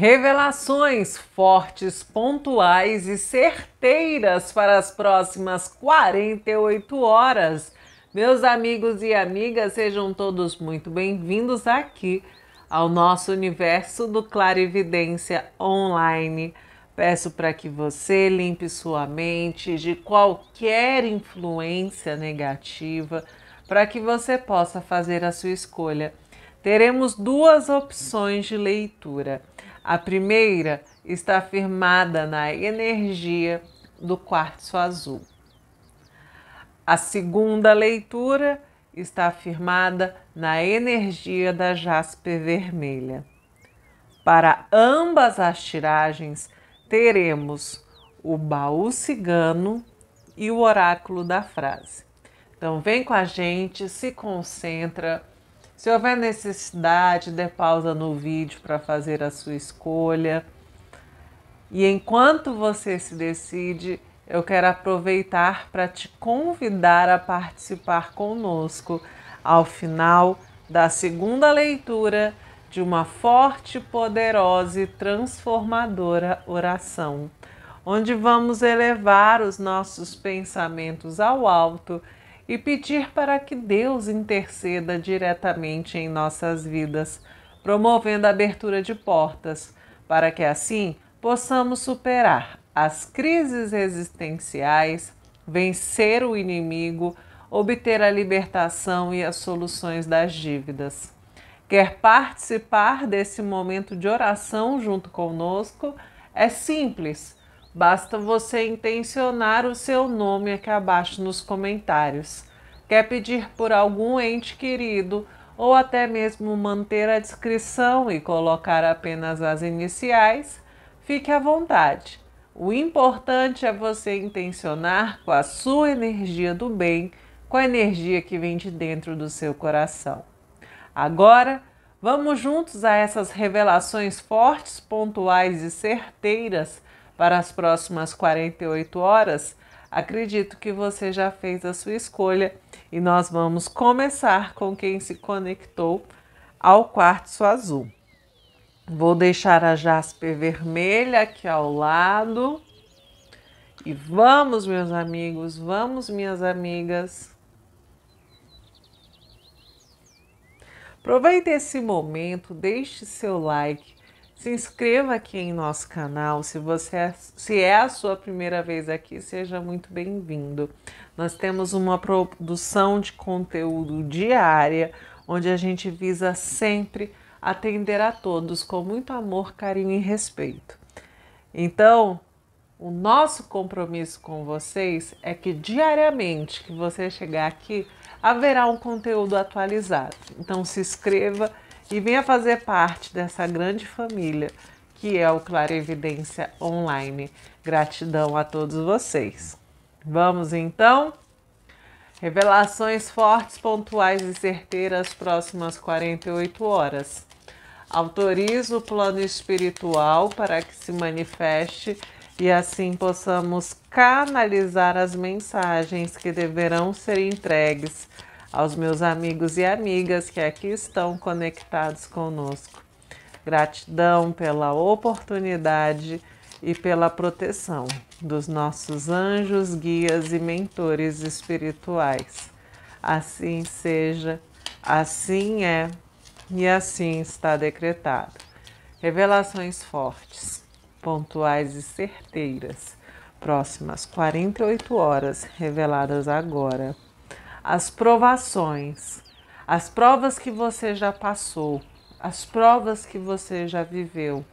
Revelações fortes, pontuais e certeiras para as próximas 48 horas. Meus amigos e amigas, sejam todos muito bem-vindos aqui ao nosso universo do Clarividência Online. Peço para que você limpe sua mente de qualquer influência negativa para que você possa fazer a sua escolha. Teremos duas opções de leitura. A primeira está firmada na energia do quartzo azul. A segunda leitura está firmada na energia da jaspe vermelha. Para ambas as tiragens, teremos o baú cigano e o oráculo da frase. Então, vem com a gente, se concentra. Se houver necessidade, dê pausa no vídeo para fazer a sua escolha. E enquanto você se decide, eu quero aproveitar para te convidar a participar conosco ao final da segunda leitura de uma forte, poderosa e transformadora oração, onde vamos elevar os nossos pensamentos ao alto e pedir para que Deus interceda diretamente em nossas vidas, promovendo a abertura de portas, para que assim possamos superar as crises existenciais, vencer o inimigo, obter a libertação e as soluções das dívidas. Quer participar desse momento de oração junto conosco? É simples Basta você intencionar o seu nome aqui abaixo nos comentários. Quer pedir por algum ente querido ou até mesmo manter a descrição e colocar apenas as iniciais? Fique à vontade. O importante é você intencionar com a sua energia do bem, com a energia que vem de dentro do seu coração. Agora, vamos juntos a essas revelações fortes, pontuais e certeiras para as próximas 48 horas, acredito que você já fez a sua escolha e nós vamos começar com quem se conectou ao quartzo azul. Vou deixar a jaspe vermelha aqui ao lado. E vamos, meus amigos, vamos, minhas amigas. Aproveite esse momento, deixe seu like, se inscreva aqui em nosso canal. Se você é, se é a sua primeira vez aqui, seja muito bem-vindo. Nós temos uma produção de conteúdo diária, onde a gente visa sempre atender a todos com muito amor, carinho e respeito. Então, o nosso compromisso com vocês é que diariamente que você chegar aqui haverá um conteúdo atualizado. Então se inscreva e venha fazer parte dessa grande família que é o Clarevidência Online. Gratidão a todos vocês. Vamos então? Revelações fortes, pontuais e certeiras próximas 48 horas. Autorizo o plano espiritual para que se manifeste e assim possamos canalizar as mensagens que deverão ser entregues aos meus amigos e amigas que aqui estão conectados conosco. Gratidão pela oportunidade e pela proteção dos nossos anjos, guias e mentores espirituais. Assim seja, assim é e assim está decretado. Revelações fortes, pontuais e certeiras, próximas 48 horas, reveladas agora as provações, as provas que você já passou, as provas que você já viveu,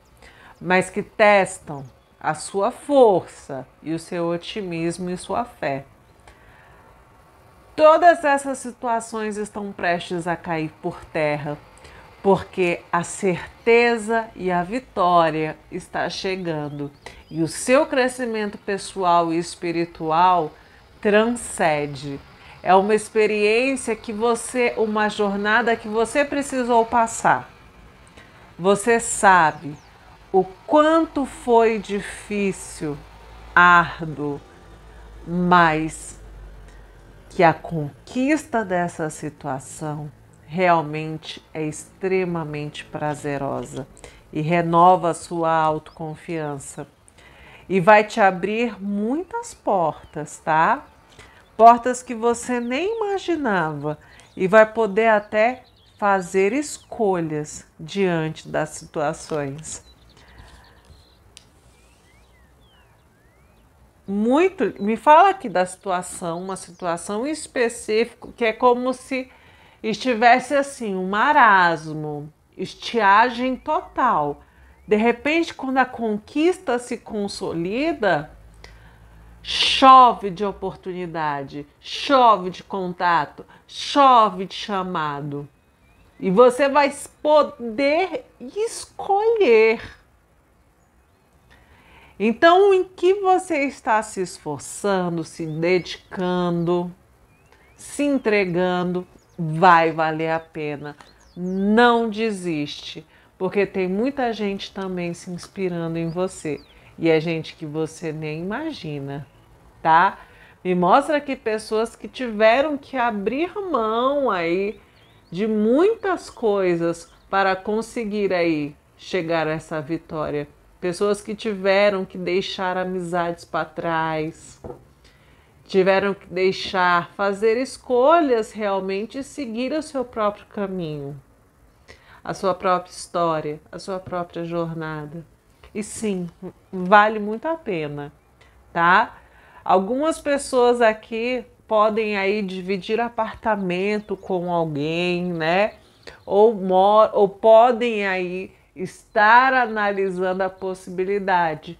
mas que testam a sua força e o seu otimismo e sua fé. Todas essas situações estão prestes a cair por terra, porque a certeza e a vitória está chegando e o seu crescimento pessoal e espiritual transcende é uma experiência que você, uma jornada que você precisou passar. Você sabe o quanto foi difícil, árduo, mas que a conquista dessa situação realmente é extremamente prazerosa e renova a sua autoconfiança. E vai te abrir muitas portas, tá? portas que você nem imaginava e vai poder até fazer escolhas diante das situações. Muito, me fala aqui da situação, uma situação específica que é como se estivesse assim, um marasmo, estiagem total. De repente, quando a conquista se consolida, Chove de oportunidade, chove de contato, chove de chamado. E você vai poder escolher. Então, em que você está se esforçando, se dedicando, se entregando, vai valer a pena. Não desiste, porque tem muita gente também se inspirando em você e é gente que você nem imagina tá? Me mostra aqui pessoas que tiveram que abrir mão aí de muitas coisas para conseguir aí chegar a essa vitória. Pessoas que tiveram que deixar amizades para trás, tiveram que deixar fazer escolhas realmente e seguir o seu próprio caminho, a sua própria história, a sua própria jornada. E sim, vale muito a pena, tá? Algumas pessoas aqui podem aí dividir apartamento com alguém, né? Ou, mor ou podem aí estar analisando a possibilidade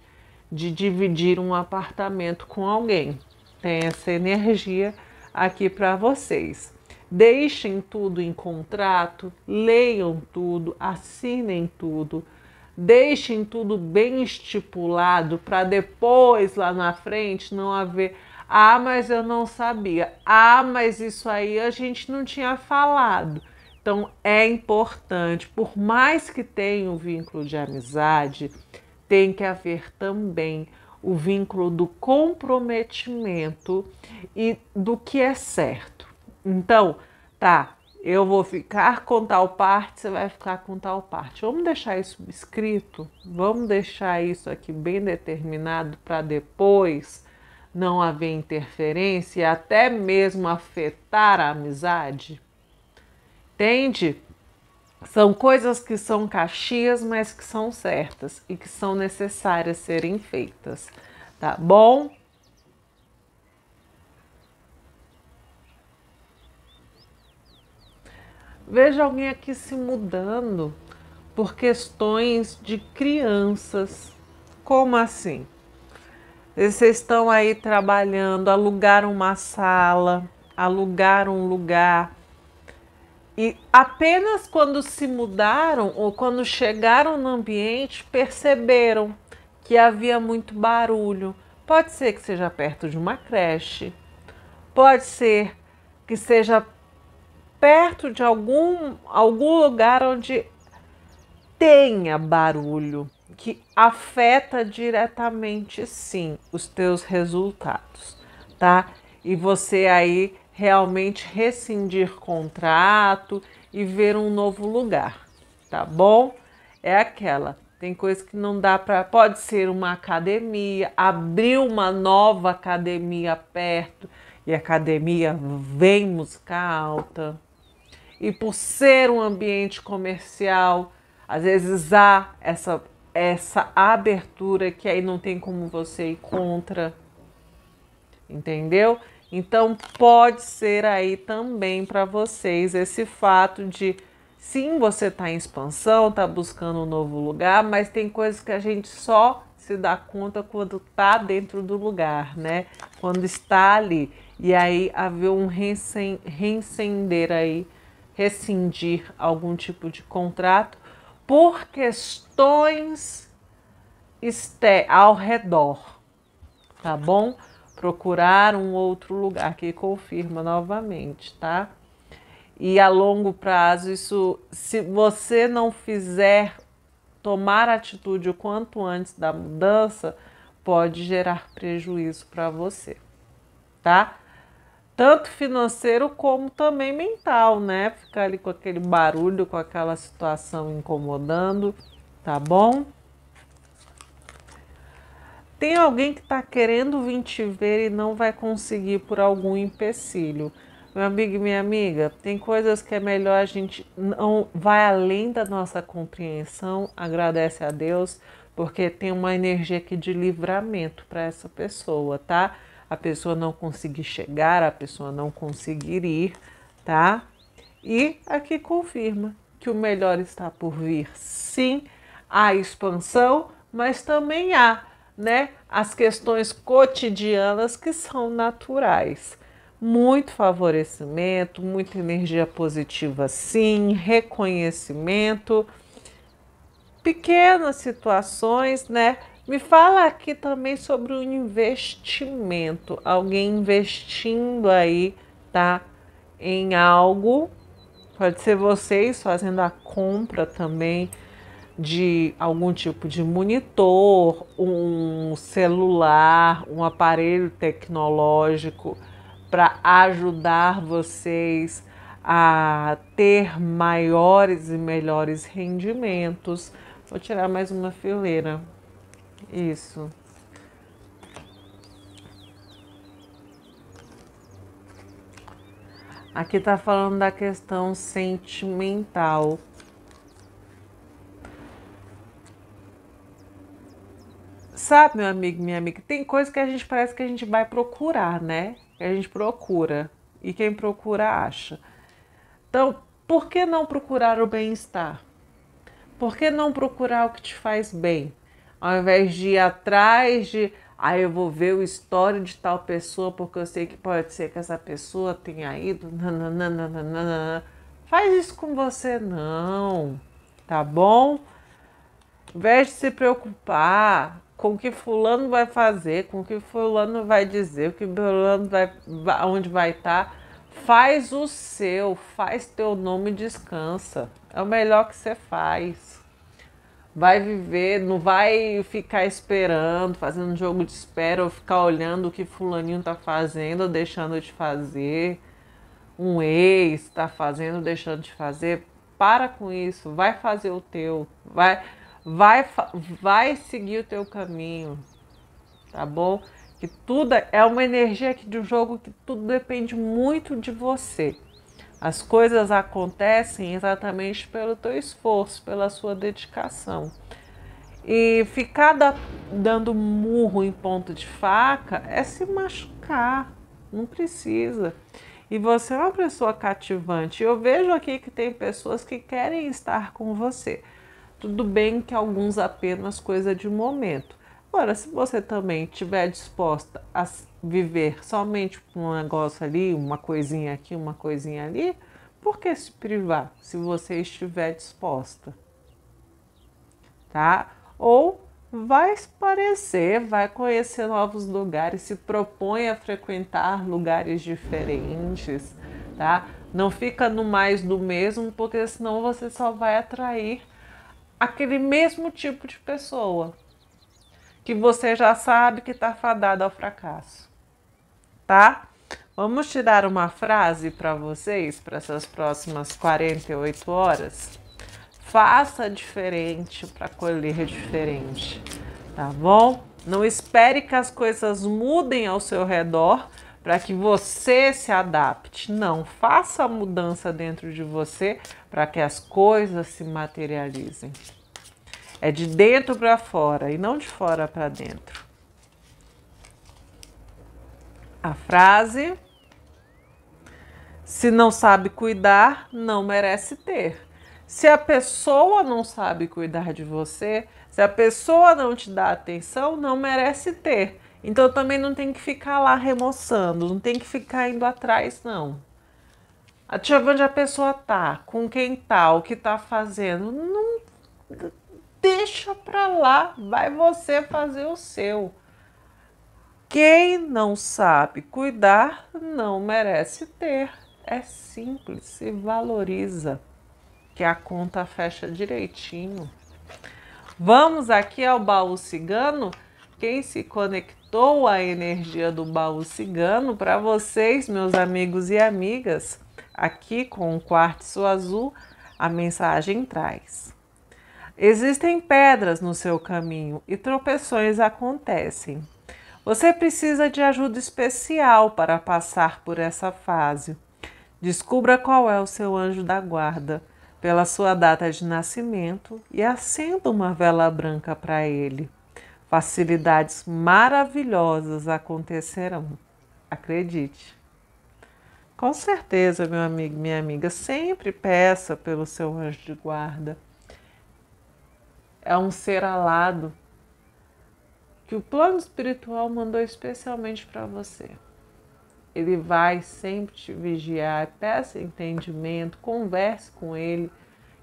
de dividir um apartamento com alguém. Tem essa energia aqui para vocês. Deixem tudo em contrato, leiam tudo, assinem tudo Deixem tudo bem estipulado para depois lá na frente não haver. Ah, mas eu não sabia. Ah, mas isso aí a gente não tinha falado. Então é importante, por mais que tenha o um vínculo de amizade, tem que haver também o vínculo do comprometimento e do que é certo. Então, tá, eu vou ficar com tal parte, você vai ficar com tal parte. Vamos deixar isso escrito, vamos deixar isso aqui bem determinado para depois não haver interferência e até mesmo afetar a amizade. Entende? São coisas que são caxias, mas que são certas e que são necessárias serem feitas, tá bom? Veja alguém aqui se mudando por questões de crianças. Como assim? Vocês estão aí trabalhando, alugaram uma sala, alugaram um lugar. E apenas quando se mudaram ou quando chegaram no ambiente perceberam que havia muito barulho. Pode ser que seja perto de uma creche, pode ser que seja perto de algum, algum lugar onde tenha barulho, que afeta diretamente sim os teus resultados, tá? E você aí realmente rescindir contrato e ver um novo lugar, tá bom? É aquela. Tem coisa que não dá para. Pode ser uma academia, abrir uma nova academia perto e academia vem música alta. E por ser um ambiente comercial, às vezes há essa, essa abertura que aí não tem como você ir contra. Entendeu? Então pode ser aí também para vocês esse fato de sim, você está em expansão, está buscando um novo lugar, mas tem coisas que a gente só se dá conta quando está dentro do lugar, né? Quando está ali. E aí haver um reencender aí rescindir algum tipo de contrato por questões ao redor, tá bom? Procurar um outro lugar que confirma novamente, tá? E a longo prazo, isso, se você não fizer tomar atitude o quanto antes da mudança, pode gerar prejuízo para você, tá? tanto financeiro como também mental, né? Ficar ali com aquele barulho, com aquela situação incomodando, tá bom? Tem alguém que está querendo vir te ver e não vai conseguir por algum empecilho. Meu amigo e minha amiga, tem coisas que é melhor a gente não vai além da nossa compreensão. Agradece a Deus, porque tem uma energia aqui de livramento para essa pessoa, tá? a pessoa não conseguir chegar, a pessoa não conseguir ir, tá? E aqui confirma que o melhor está por vir. Sim, a expansão, mas também há, né, as questões cotidianas que são naturais. Muito favorecimento, muita energia positiva, sim, reconhecimento, pequenas situações, né, me fala aqui também sobre o investimento. Alguém investindo aí, tá? Em algo. Pode ser vocês fazendo a compra também de algum tipo de monitor, um celular, um aparelho tecnológico para ajudar vocês a ter maiores e melhores rendimentos. Vou tirar mais uma fileira. Isso. Aqui tá falando da questão sentimental. Sabe, meu amigo, minha amiga, tem coisa que a gente parece que a gente vai procurar, né? A gente procura. E quem procura acha. Então, por que não procurar o bem-estar? Por que não procurar o que te faz bem? ao invés de ir atrás de aí ah, eu vou ver o história de tal pessoa porque eu sei que pode ser que essa pessoa tenha ido. Nananana. Faz isso com você não, tá bom? Em invés de se preocupar com o que fulano vai fazer, com o que fulano vai dizer, o que fulano vai onde vai estar, tá, faz o seu, faz teu nome e descansa. É o melhor que você faz vai viver, não vai ficar esperando, fazendo um jogo de espera ou ficar olhando o que fulaninho tá fazendo ou deixando de fazer, um ex está fazendo, deixando de fazer. Para com isso, vai fazer o teu, vai vai vai seguir o teu caminho. Tá bom? Que tudo é, é uma energia aqui de um jogo que tudo depende muito de você. As coisas acontecem exatamente pelo teu esforço, pela sua dedicação. E ficar da, dando murro em ponto de faca é se machucar, não precisa. E você é uma pessoa cativante. Eu vejo aqui que tem pessoas que querem estar com você. Tudo bem que alguns apenas coisa de momento. Agora, se você também estiver disposta a viver somente com um negócio ali, uma coisinha aqui, uma coisinha ali, por que se privar se você estiver disposta? Tá? Ou vai parecer, vai conhecer novos lugares, se propõe a frequentar lugares diferentes, tá? Não fica no mais do mesmo, porque senão você só vai atrair aquele mesmo tipo de pessoa que você já sabe que está fadada ao fracasso tá? Vamos tirar uma frase para vocês para essas próximas 48 horas? Faça diferente para colher diferente, tá bom? Não espere que as coisas mudem ao seu redor para que você se adapte. Não, faça a mudança dentro de você para que as coisas se materializem. É de dentro para fora e não de fora para dentro a frase: se não sabe cuidar, não merece ter. Se a pessoa não sabe cuidar de você, se a pessoa não te dá atenção, não merece ter. Então também não tem que ficar lá remoçando, não tem que ficar indo atrás, não. Até onde a pessoa tá, com quem tá, o que tá fazendo, não deixa pra lá, vai você fazer o seu. Quem não sabe cuidar não merece ter. É simples, se valoriza, que a conta fecha direitinho. Vamos aqui ao baú cigano. Quem se conectou à energia do baú cigano para vocês, meus amigos e amigas, aqui com o quartzo azul, a mensagem traz. Existem pedras no seu caminho e tropeções acontecem você precisa de ajuda especial para passar por essa fase. Descubra qual é o seu anjo da guarda, pela sua data de nascimento e acenda uma vela branca para ele. Facilidades maravilhosas acontecerão. Acredite. Com certeza, meu amigo, minha amiga, sempre peça pelo seu anjo de guarda. É um ser alado que o plano espiritual mandou especialmente para você. Ele vai sempre te vigiar, peça entendimento, converse com ele,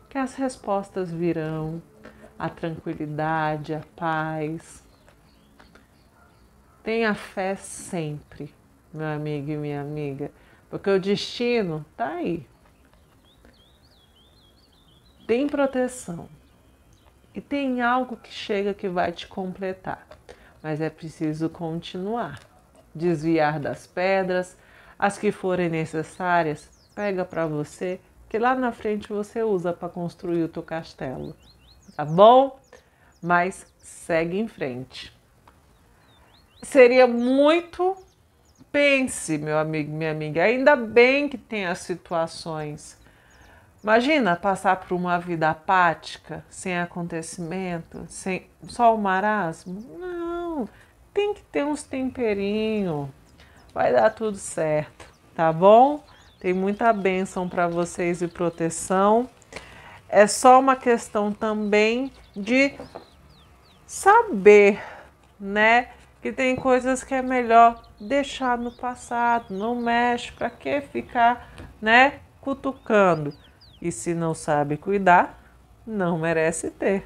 que as respostas virão, a tranquilidade, a paz. Tenha fé sempre, meu amigo e minha amiga, porque o destino está aí. Tem proteção e tem algo que chega que vai te completar mas é preciso continuar. Desviar das pedras, as que forem necessárias, pega para você, que lá na frente você usa para construir o teu castelo. Tá bom? Mas segue em frente. Seria muito pense, meu amigo, minha amiga, ainda bem que tem as situações. Imagina passar por uma vida apática, sem acontecimento, sem só o marasmo? Não tem que ter uns temperinho. Vai dar tudo certo, tá bom? Tem muita bênção para vocês e proteção. É só uma questão também de saber, né? Que tem coisas que é melhor deixar no passado, não mexe, para que ficar, né, cutucando. E se não sabe cuidar, não merece ter.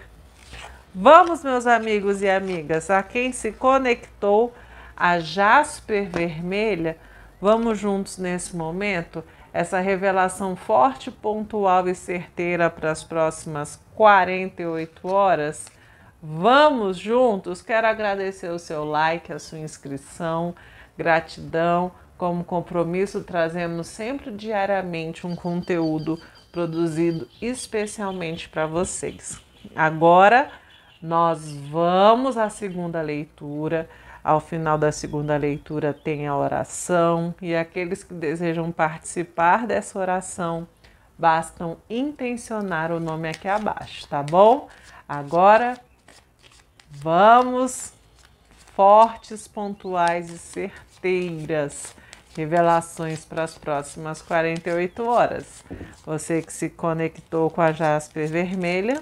Vamos, meus amigos e amigas, a quem se conectou a Jasper Vermelha, vamos juntos nesse momento essa revelação forte, pontual e certeira para as próximas 48 horas. Vamos juntos. Quero agradecer o seu like, a sua inscrição, gratidão. Como compromisso, trazemos sempre diariamente um conteúdo produzido especialmente para vocês. Agora, nós vamos à segunda leitura. Ao final da segunda leitura tem a oração e aqueles que desejam participar dessa oração bastam intencionar o nome aqui abaixo, tá bom? Agora vamos fortes, pontuais e certeiras revelações para as próximas 48 horas. Você que se conectou com a Jasper Vermelha,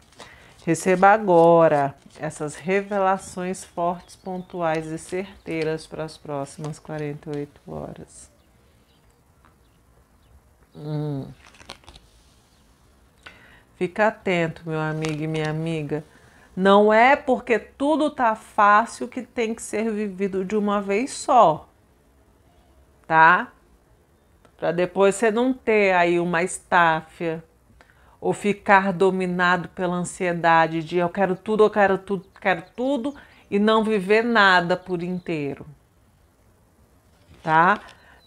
Receba agora essas revelações fortes, pontuais e certeiras para as próximas 48 horas. Hum. Fica atento, meu amigo e minha amiga. Não é porque tudo tá fácil que tem que ser vivido de uma vez só, tá? Para depois você não ter aí uma estáfia ou ficar dominado pela ansiedade de eu quero tudo, eu quero tudo, quero tudo e não viver nada por inteiro. Tá?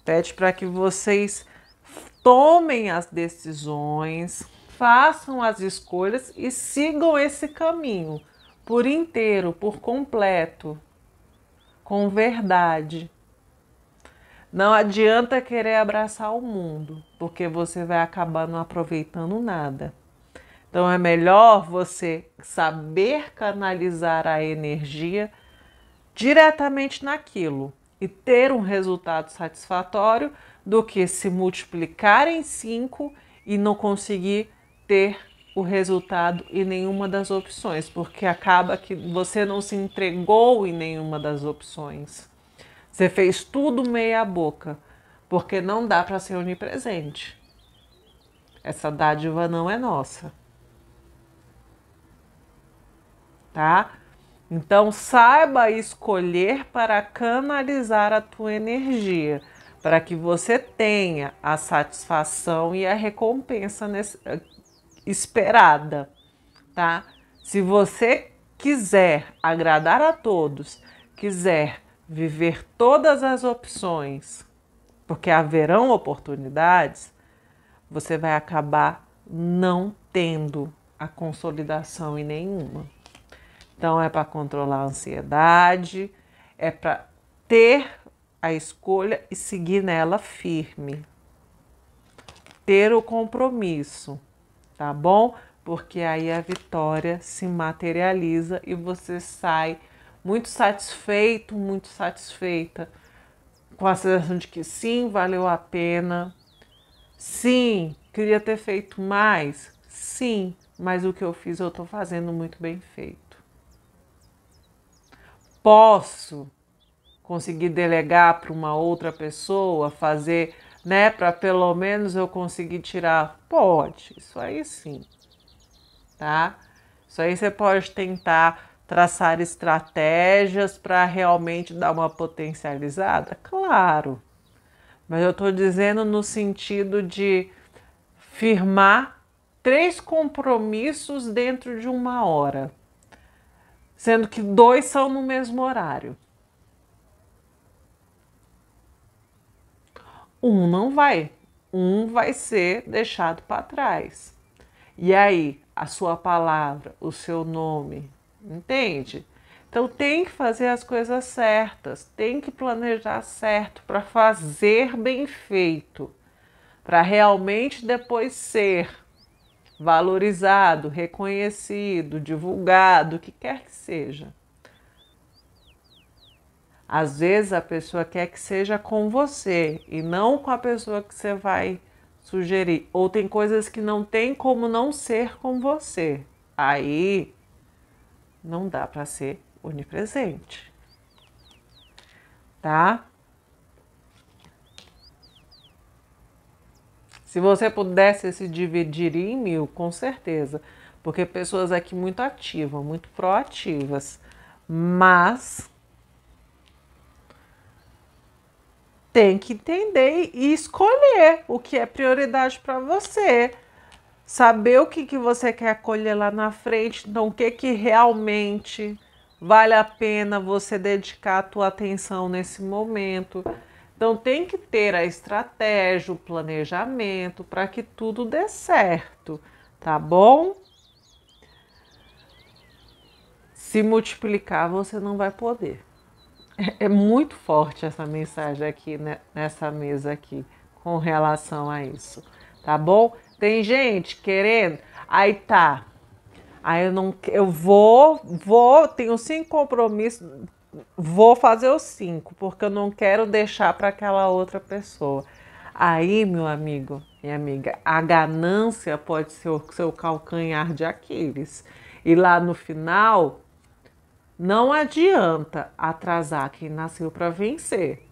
Pede para que vocês tomem as decisões, façam as escolhas e sigam esse caminho por inteiro, por completo, com verdade. Não adianta querer abraçar o mundo, porque você vai acabar não aproveitando nada. Então é melhor você saber canalizar a energia diretamente naquilo e ter um resultado satisfatório do que se multiplicar em cinco e não conseguir ter o resultado em nenhuma das opções, porque acaba que você não se entregou em nenhuma das opções. Você fez tudo meia boca, porque não dá para ser onipresente. Essa dádiva não é nossa. Tá? Então saiba escolher para canalizar a tua energia, para que você tenha a satisfação e a recompensa nesse, eh, esperada, tá? Se você quiser agradar a todos, quiser viver todas as opções, porque haverão oportunidades, você vai acabar não tendo a consolidação em nenhuma. Então é para controlar a ansiedade, é para ter a escolha e seguir nela firme. Ter o compromisso, tá bom? Porque aí a vitória se materializa e você sai muito satisfeito, muito satisfeita com a sensação de que sim, valeu a pena. Sim, queria ter feito mais. Sim, mas o que eu fiz eu estou fazendo muito bem feito. Posso conseguir delegar para uma outra pessoa, fazer, né, para pelo menos eu conseguir tirar? Pode, isso aí sim, tá? Isso aí você pode tentar traçar estratégias para realmente dar uma potencializada? Claro, mas eu estou dizendo no sentido de firmar três compromissos dentro de uma hora, sendo que dois são no mesmo horário. Um não vai, um vai ser deixado para trás. E aí, a sua palavra, o seu nome, entende? Então tem que fazer as coisas certas, tem que planejar certo para fazer bem feito, para realmente depois ser valorizado, reconhecido, divulgado, o que quer que seja. Às vezes a pessoa quer que seja com você e não com a pessoa que você vai sugerir. Ou tem coisas que não tem como não ser com você. Aí não dá para ser onipresente. Tá? Se você pudesse se dividir em mil, com certeza, porque pessoas aqui muito ativas, muito proativas, mas tem que entender e escolher o que é prioridade para você saber o que, que você quer colher lá na frente, então o que, que realmente vale a pena você dedicar a tua atenção nesse momento. Então tem que ter a estratégia, o planejamento para que tudo dê certo, tá bom? Se multiplicar você não vai poder. É, é muito forte essa mensagem aqui né, nessa mesa aqui com relação a isso, tá bom? Tem gente querendo. Aí tá. Aí eu não eu vou, vou, tenho cinco compromissos, vou fazer os cinco, porque eu não quero deixar para aquela outra pessoa. Aí, meu amigo, minha amiga, a ganância pode ser o seu calcanhar de Aquiles. E lá no final, não adianta atrasar quem nasceu para vencer.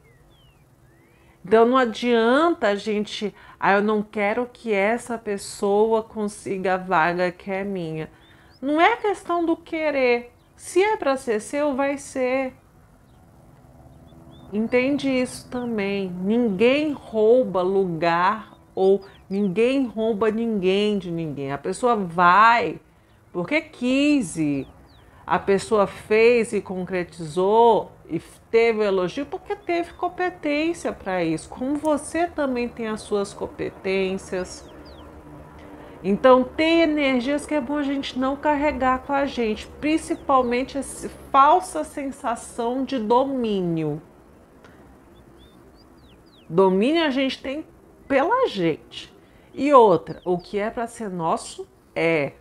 Então não adianta a gente, ah, eu não quero que essa pessoa consiga a vaga que é minha. Não é questão do querer. Se é para ser seu, vai ser. Entende isso também. Ninguém rouba lugar ou ninguém rouba ninguém de ninguém. A pessoa vai porque quis. Ir. A pessoa fez e concretizou e teve o elogio porque teve competência para isso, como você também tem as suas competências. Então, tem energias que é bom a gente não carregar com a gente, principalmente essa falsa sensação de domínio. Domínio a gente tem pela gente. E outra, o que é para ser nosso é.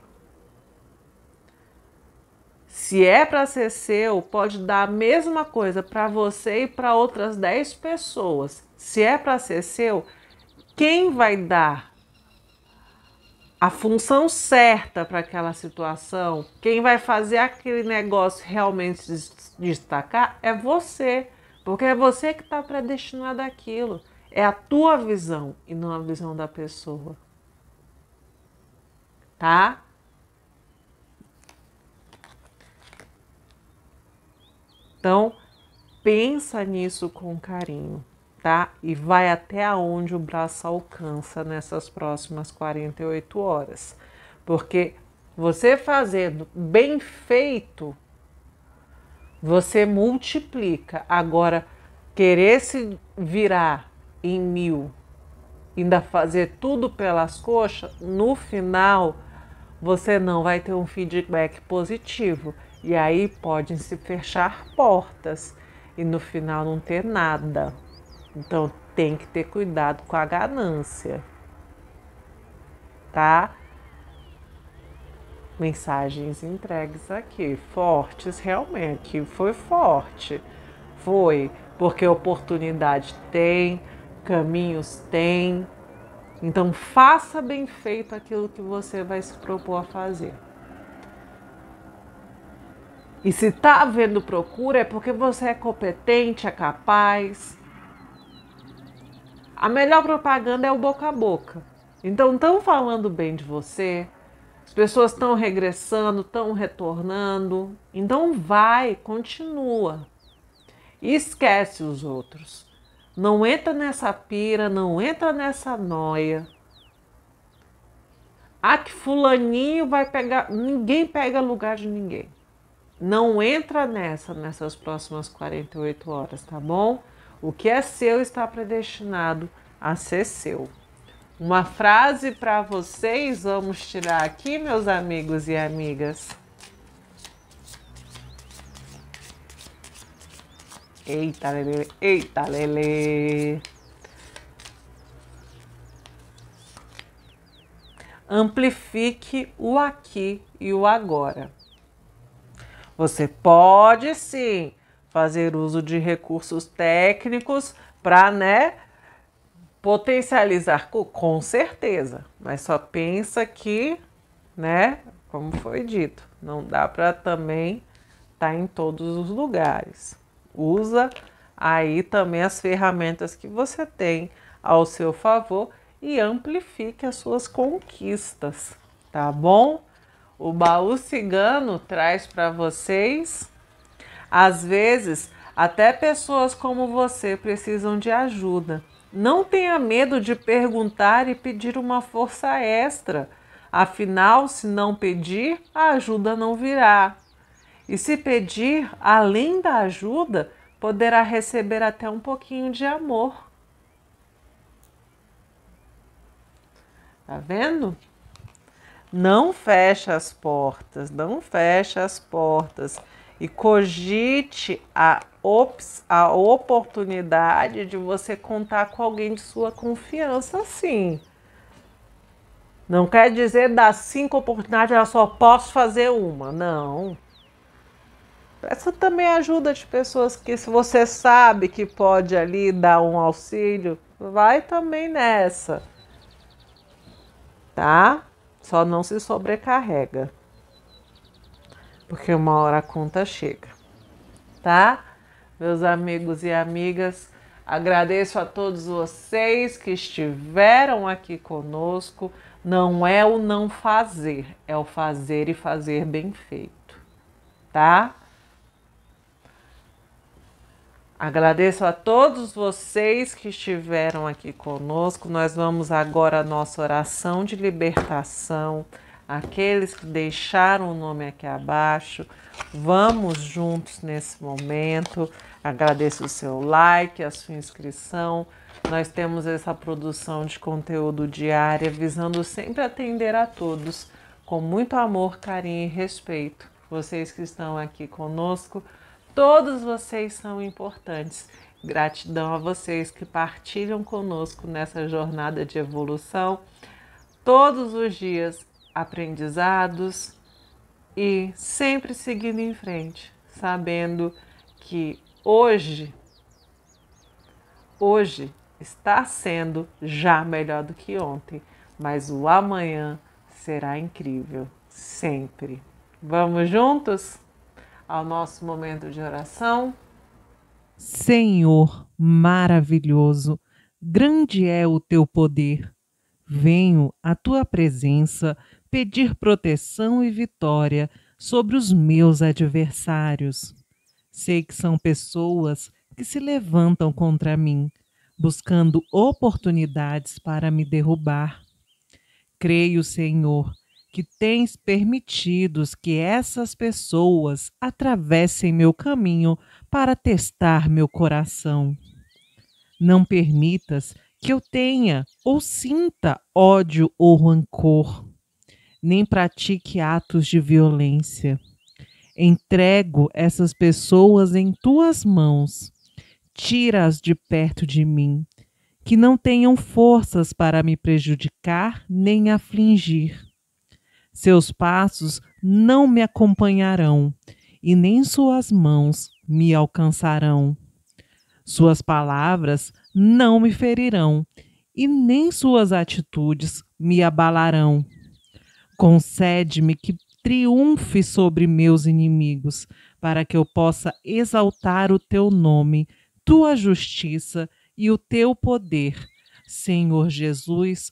Se é para ser seu, pode dar a mesma coisa para você e para outras 10 pessoas. Se é para ser seu, quem vai dar a função certa para aquela situação, quem vai fazer aquele negócio realmente destacar é você, porque é você que está predestinado àquilo. É a tua visão e não a visão da pessoa. Tá? Então, pensa nisso com carinho, tá? E vai até onde o braço alcança nessas próximas 48 horas. Porque você fazendo bem feito, você multiplica. Agora, querer se virar em mil, ainda fazer tudo pelas coxas, no final você não vai ter um feedback positivo. E aí podem se fechar portas e no final não ter nada. Então tem que ter cuidado com a ganância. Tá? Mensagens entregues aqui, fortes realmente, foi forte. Foi porque oportunidade tem, caminhos tem. Então faça bem feito aquilo que você vai se propor a fazer. E se está havendo procura é porque você é competente, é capaz. A melhor propaganda é o boca a boca. Então estão falando bem de você, as pessoas estão regressando, estão retornando. Então vai, continua. E esquece os outros. Não entra nessa pira, não entra nessa noia. Ah, que fulaninho vai pegar. Ninguém pega lugar de ninguém não entra nessa nessas próximas 48 horas, tá bom? O que é seu está predestinado a ser seu. Uma frase para vocês, vamos tirar aqui, meus amigos e amigas. Eita, lele, eita, lele. Amplifique o aqui e o agora. Você pode sim fazer uso de recursos técnicos para, né, potencializar com certeza, mas só pensa que, né, como foi dito, não dá para também estar tá em todos os lugares. Usa aí também as ferramentas que você tem ao seu favor e amplifique as suas conquistas, tá bom? o baú cigano traz para vocês. Às vezes, até pessoas como você precisam de ajuda. Não tenha medo de perguntar e pedir uma força extra. Afinal, se não pedir, a ajuda não virá. E se pedir, além da ajuda, poderá receber até um pouquinho de amor. Tá vendo? Não fecha as portas, não fecha as portas e cogite a, ops, a oportunidade de você contar com alguém de sua confiança, sim. Não quer dizer das cinco oportunidades eu só posso fazer uma, não. Peça também é ajuda de pessoas que, se você sabe que pode ali dar um auxílio, vai também nessa, tá? Só não se sobrecarrega. Porque uma hora a conta chega. Tá? Meus amigos e amigas, agradeço a todos vocês que estiveram aqui conosco. Não é o não fazer, é o fazer e fazer bem feito. Tá? Agradeço a todos vocês que estiveram aqui conosco. Nós vamos agora à nossa oração de libertação. Aqueles que deixaram o nome aqui abaixo, vamos juntos nesse momento. Agradeço o seu like, a sua inscrição. Nós temos essa produção de conteúdo diária visando sempre atender a todos com muito amor, carinho e respeito. Vocês que estão aqui conosco, Todos vocês são importantes. Gratidão a vocês que partilham conosco nessa jornada de evolução. Todos os dias aprendizados e sempre seguindo em frente, sabendo que hoje hoje está sendo já melhor do que ontem, mas o amanhã será incrível sempre. Vamos juntos? ao nosso momento de oração. Senhor maravilhoso, grande é o teu poder. Venho à tua presença pedir proteção e vitória sobre os meus adversários. Sei que são pessoas que se levantam contra mim, buscando oportunidades para me derrubar. Creio, Senhor, que tens permitidos que essas pessoas atravessem meu caminho para testar meu coração. Não permitas que eu tenha ou sinta ódio ou rancor, nem pratique atos de violência. Entrego essas pessoas em tuas mãos. Tira-as de perto de mim, que não tenham forças para me prejudicar nem afligir seus passos não me acompanharão, e nem suas mãos me alcançarão. Suas palavras não me ferirão, e nem suas atitudes me abalarão. Concede-me que triunfe sobre meus inimigos, para que eu possa exaltar o teu nome, tua justiça e o teu poder. Senhor Jesus,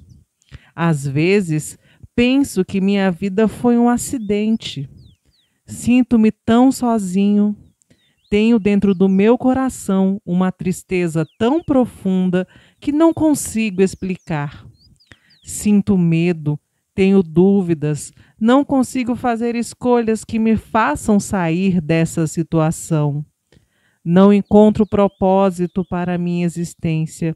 Às vezes, penso que minha vida foi um acidente. Sinto-me tão sozinho. Tenho dentro do meu coração uma tristeza tão profunda que não consigo explicar. Sinto medo, tenho dúvidas, não consigo fazer escolhas que me façam sair dessa situação. Não encontro propósito para a minha existência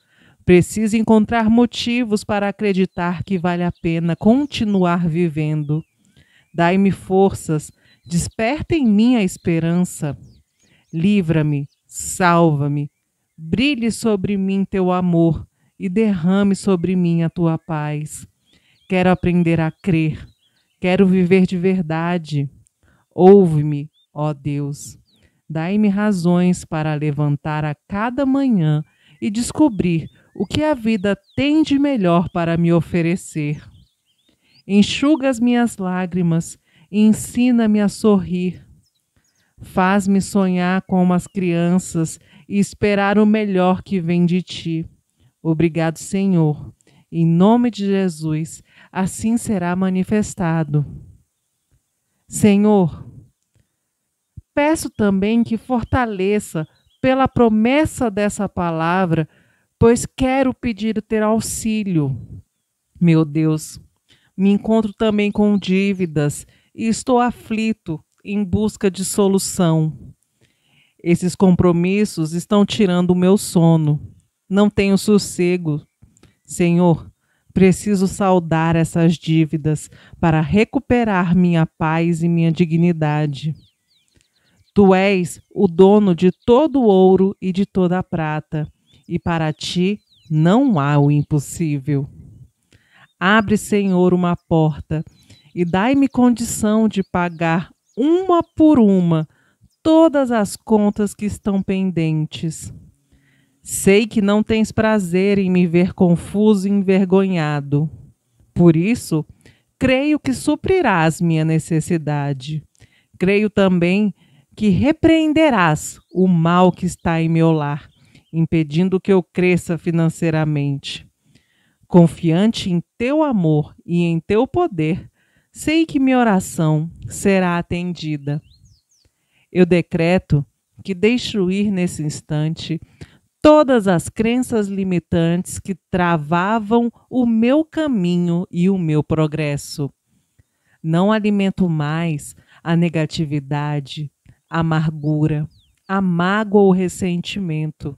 Precisa encontrar motivos para acreditar que vale a pena continuar vivendo. Dai-me forças, desperta em mim a esperança. Livra-me, salva-me. Brilhe sobre mim teu amor e derrame sobre mim a tua paz. Quero aprender a crer, quero viver de verdade. Ouve-me, ó Deus. Dai-me razões para levantar a cada manhã e descobrir o que a vida tem de melhor para me oferecer. Enxuga as minhas lágrimas e ensina-me a sorrir. Faz-me sonhar como as crianças e esperar o melhor que vem de ti. Obrigado, Senhor. Em nome de Jesus, assim será manifestado. Senhor, peço também que fortaleça, pela promessa dessa palavra, pois quero pedir ter auxílio. Meu Deus, me encontro também com dívidas e estou aflito em busca de solução. Esses compromissos estão tirando o meu sono. Não tenho sossego. Senhor, preciso saldar essas dívidas para recuperar minha paz e minha dignidade. Tu és o dono de todo o ouro e de toda a prata e para ti não há o impossível. Abre, Senhor, uma porta e dai-me condição de pagar uma por uma todas as contas que estão pendentes. Sei que não tens prazer em me ver confuso e envergonhado. Por isso, creio que suprirás minha necessidade. Creio também que repreenderás o mal que está em meu lar impedindo que eu cresça financeiramente. Confiante em teu amor e em teu poder, sei que minha oração será atendida. Eu decreto que destruir nesse instante todas as crenças limitantes que travavam o meu caminho e o meu progresso. Não alimento mais a negatividade, a amargura, a mágoa ou ressentimento.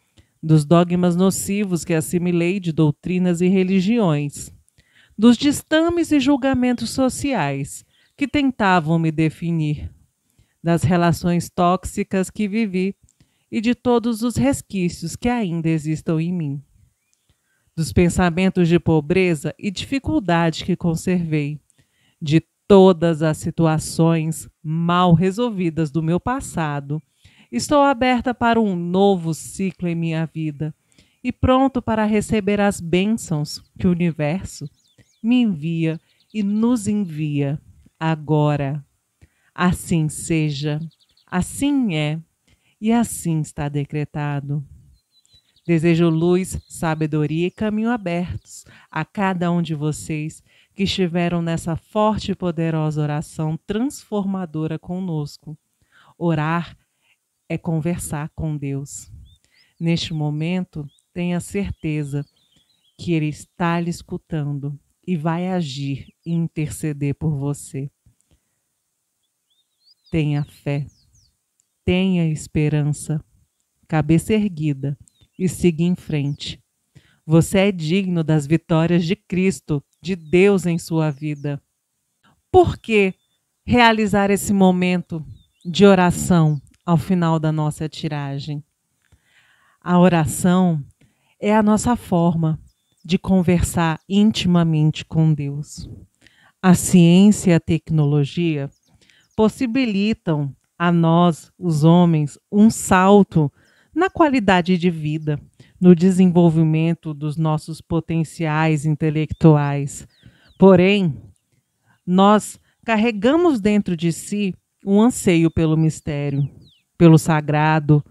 dos dogmas nocivos que assimilei de doutrinas e religiões, dos destames e julgamentos sociais que tentavam me definir, das relações tóxicas que vivi e de todos os resquícios que ainda existam em mim, dos pensamentos de pobreza e dificuldade que conservei, de todas as situações mal resolvidas do meu passado Estou aberta para um novo ciclo em minha vida e pronto para receber as bênçãos que o universo me envia e nos envia agora. Assim seja, assim é e assim está decretado. Desejo luz, sabedoria e caminho abertos a cada um de vocês que estiveram nessa forte e poderosa oração transformadora conosco. Orar é conversar com Deus. Neste momento, tenha certeza que Ele está lhe escutando e vai agir e interceder por você. Tenha fé, tenha esperança, cabeça erguida e siga em frente. Você é digno das vitórias de Cristo, de Deus em sua vida. Por que realizar esse momento de oração, ao final da nossa tiragem. A oração é a nossa forma de conversar intimamente com Deus. A ciência e a tecnologia possibilitam a nós, os homens, um salto na qualidade de vida, no desenvolvimento dos nossos potenciais intelectuais. Porém, nós carregamos dentro de si um anseio pelo mistério pelo sagrado,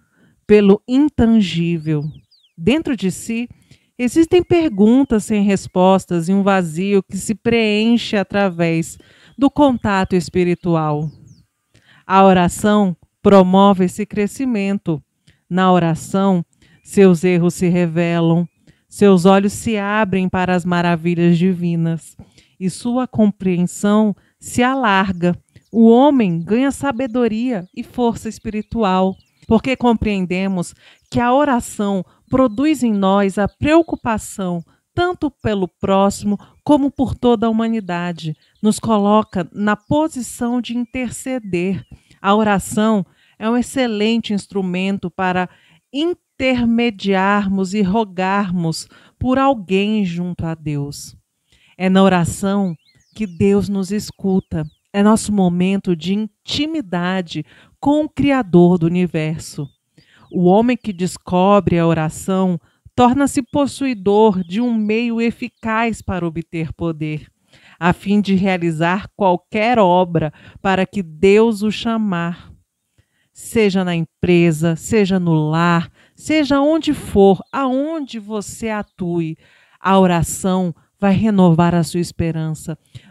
pelo intangível. Dentro de si, existem perguntas sem respostas e um vazio que se preenche através do contato espiritual. A oração promove esse crescimento. Na oração, seus erros se revelam, seus olhos se abrem para as maravilhas divinas e sua compreensão se alarga o homem ganha sabedoria e força espiritual, porque compreendemos que a oração produz em nós a preocupação tanto pelo próximo como por toda a humanidade. Nos coloca na posição de interceder. A oração é um excelente instrumento para intermediarmos e rogarmos por alguém junto a Deus. É na oração que Deus nos escuta. É nosso momento de intimidade com o Criador do universo. O homem que descobre a oração torna-se possuidor de um meio eficaz para obter poder, a fim de realizar qualquer obra para que Deus o chamar. Seja na empresa, seja no lar, seja onde for, aonde você atue, a oração vai renovar a sua esperança,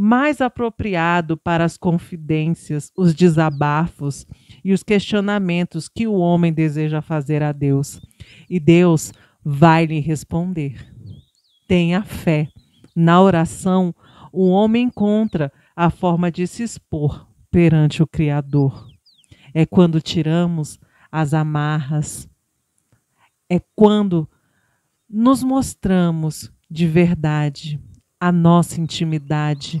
mais apropriado para as confidências, os desabafos e os questionamentos que o homem deseja fazer a Deus. E Deus vai lhe responder. Tenha fé. Na oração, o homem encontra a forma de se expor perante o Criador. É quando tiramos as amarras, é quando nos mostramos de verdade a nossa intimidade